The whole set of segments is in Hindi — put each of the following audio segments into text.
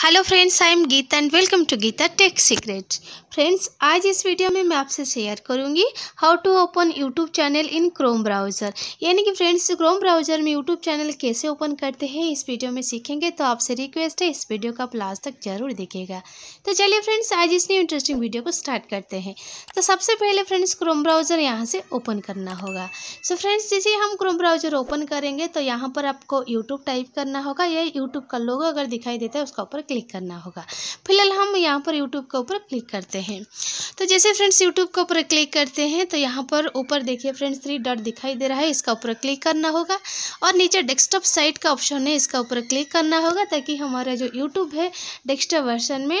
Hello friends, I am Geeta and welcome to Geeta Tech Secrets. Friends आज इस वीडियो में मैं आपसे शेयर करूंगी how to open YouTube channel in Chrome browser यानी कि फ्रेंड्स क्रोम ब्राउज़र में यूट्यूब चैनल कैसे ओपन करते हैं इस वीडियो में सीखेंगे तो आपसे रिक्वेस्ट है इस वीडियो का आप लास्ट तक जरूर देखिएगा तो चलिए फ्रेंड्स आज इस न्यू इंटरेस्टिंग वीडियो को स्टार्ट करते हैं तो सबसे पहले फ्रेंड्स क्रोम ब्राउज़र यहाँ से ओपन करना होगा सो फ्रेंड्स जैसे हम क्रोम ब्राउज़र ओपन करेंगे तो यहाँ पर आपको यूट्यूब टाइप करना होगा या यूट्यूब का लोगो अगर दिखाई देता है उसका ऊपर क्लिक करना होगा फिलहाल हम यहाँ पर यूट्यूब के ऊपर क्लिक करते हैं हैं तो जैसे फ्रेंड्स यूट्यूब के ऊपर क्लिक करते हैं तो यहाँ पर ऊपर देखिए फ्रेंड्स थ्री डॉट दिखाई दे रहा है इसका ऊपर क्लिक करना होगा और नीचे डेस्कटॉप साइट का ऑप्शन है इसका ऊपर क्लिक करना होगा ताकि हमारा जो यूट्यूब है डेस्कटॉप वर्सन में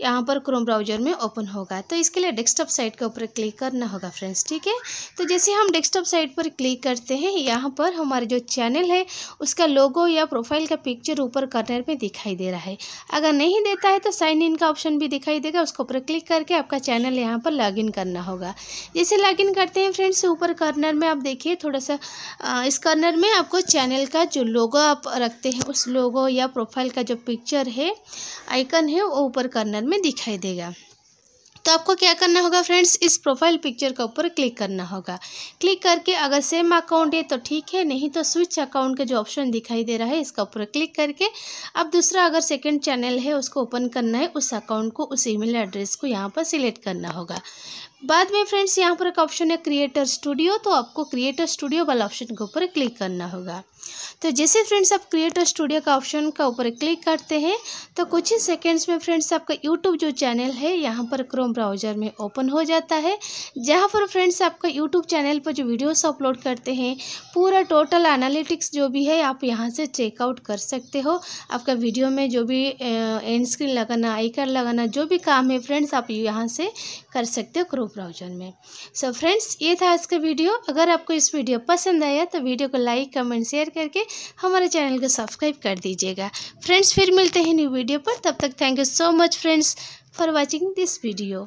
यहाँ पर क्रोम ब्राउजर में ओपन होगा तो इसके लिए डेस्कटॉप साइट के ऊपर क्लिक करना होगा फ्रेंड्स ठीक है तो जैसे हम डेस्कटॉप साइट पर क्लिक करते हैं यहाँ पर हमारे जो चैनल है उसका लोगो या प्रोफाइल का पिक्चर ऊपर कॉर्नर में दिखाई दे रहा है अगर नहीं देता है तो साइन इन का ऑप्शन भी दिखाई देगा उसके ऊपर क्लिक करके आपका चैनल यहाँ पर लॉगिन करना होगा जैसे लॉगिन करते हैं फ्रेंड्स ऊपर कॉर्नर में आप देखिए थोड़ा सा इस कर्नर में आपको चैनल का जो लोगो आप रखते हैं उस लोगो या प्रोफाइल का जो पिक्चर है आइकन है वो ऊपर कॉर्नर में दिखाई देगा तो आपको क्या करना होगा फ्रेंड्स इस प्रोफाइल पिक्चर के ऊपर क्लिक करना होगा क्लिक करके अगर सेम अकाउंट है तो ठीक है नहीं तो स्विच अकाउंट का जो ऑप्शन दिखाई दे रहा है इसका ऊपर क्लिक करके अब दूसरा अगर सेकेंड चैनल है उसको ओपन करना है उस अकाउंट को उस ईमेल एड्रेस को यहाँ पर सिलेक्ट करना होगा बाद में फ्रेंड्स यहाँ पर एक ऑप्शन है क्रिएटर स्टूडियो तो आपको क्रिएटर स्टूडियो वाला ऑप्शन के ऊपर क्लिक करना होगा तो जैसे फ्रेंड्स आप क्रिएटर स्टूडियो का ऑप्शन का ऊपर क्लिक करते हैं तो कुछ ही सेकेंड्स में फ्रेंड्स आपका यूट्यूब जो चैनल है यहाँ पर क्रोम ब्राउजर में ओपन हो जाता है जहाँ पर फ्रेंड्स आपका यूट्यूब चैनल पर जो वीडियोस अपलोड करते हैं पूरा टोटल एनालिटिक्स जो भी है आप यहाँ से चेकआउट कर सकते हो आपका वीडियो में जो भी एंड स्क्रीन लगाना आईकार लगाना जो भी काम है फ्रेंड्स आप यहाँ से कर सकते हो क्रोम ब्राउजर में सो so फ्रेंड्स ये था आज का वीडियो अगर आपको इस वीडियो पसंद आया तो वीडियो को लाइक कमेंट शेयर करके हमारे चैनल को सब्सक्राइब कर दीजिएगा फ्रेंड्स फिर मिलते हैं न्यू वीडियो पर तब तक thank you so much friends for watching this video